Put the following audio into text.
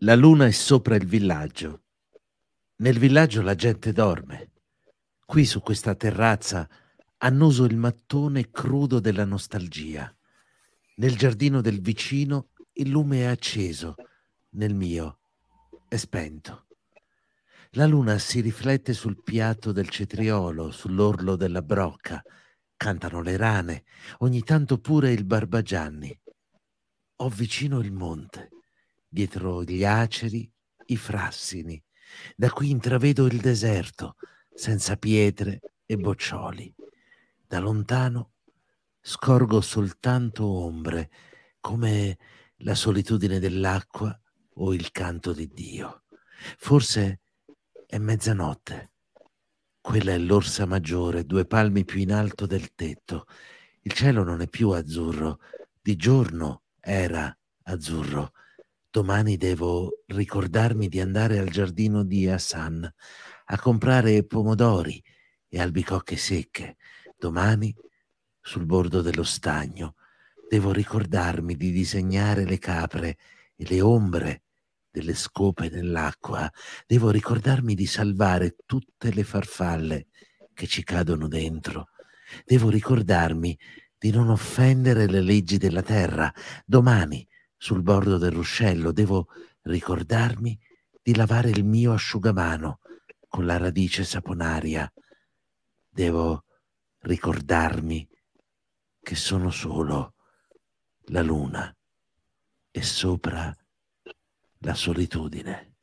La luna è sopra il villaggio. Nel villaggio la gente dorme. Qui su questa terrazza annuso il mattone crudo della nostalgia. Nel giardino del vicino il lume è acceso, nel mio è spento. La luna si riflette sul piatto del cetriolo, sull'orlo della brocca. Cantano le rane, ogni tanto pure il barbagianni. Ho vicino il monte dietro gli aceri i frassini. Da qui intravedo il deserto, senza pietre e boccioli. Da lontano scorgo soltanto ombre, come la solitudine dell'acqua o il canto di Dio. Forse è mezzanotte. Quella è l'orsa maggiore, due palmi più in alto del tetto. Il cielo non è più azzurro, di giorno era azzurro. Domani devo ricordarmi di andare al giardino di Hassan a comprare pomodori e albicocche secche. Domani, sul bordo dello stagno, devo ricordarmi di disegnare le capre e le ombre delle scope nell'acqua. Devo ricordarmi di salvare tutte le farfalle che ci cadono dentro. Devo ricordarmi di non offendere le leggi della terra. Domani sul bordo del ruscello, devo ricordarmi di lavare il mio asciugamano con la radice saponaria. Devo ricordarmi che sono solo la luna e sopra la solitudine.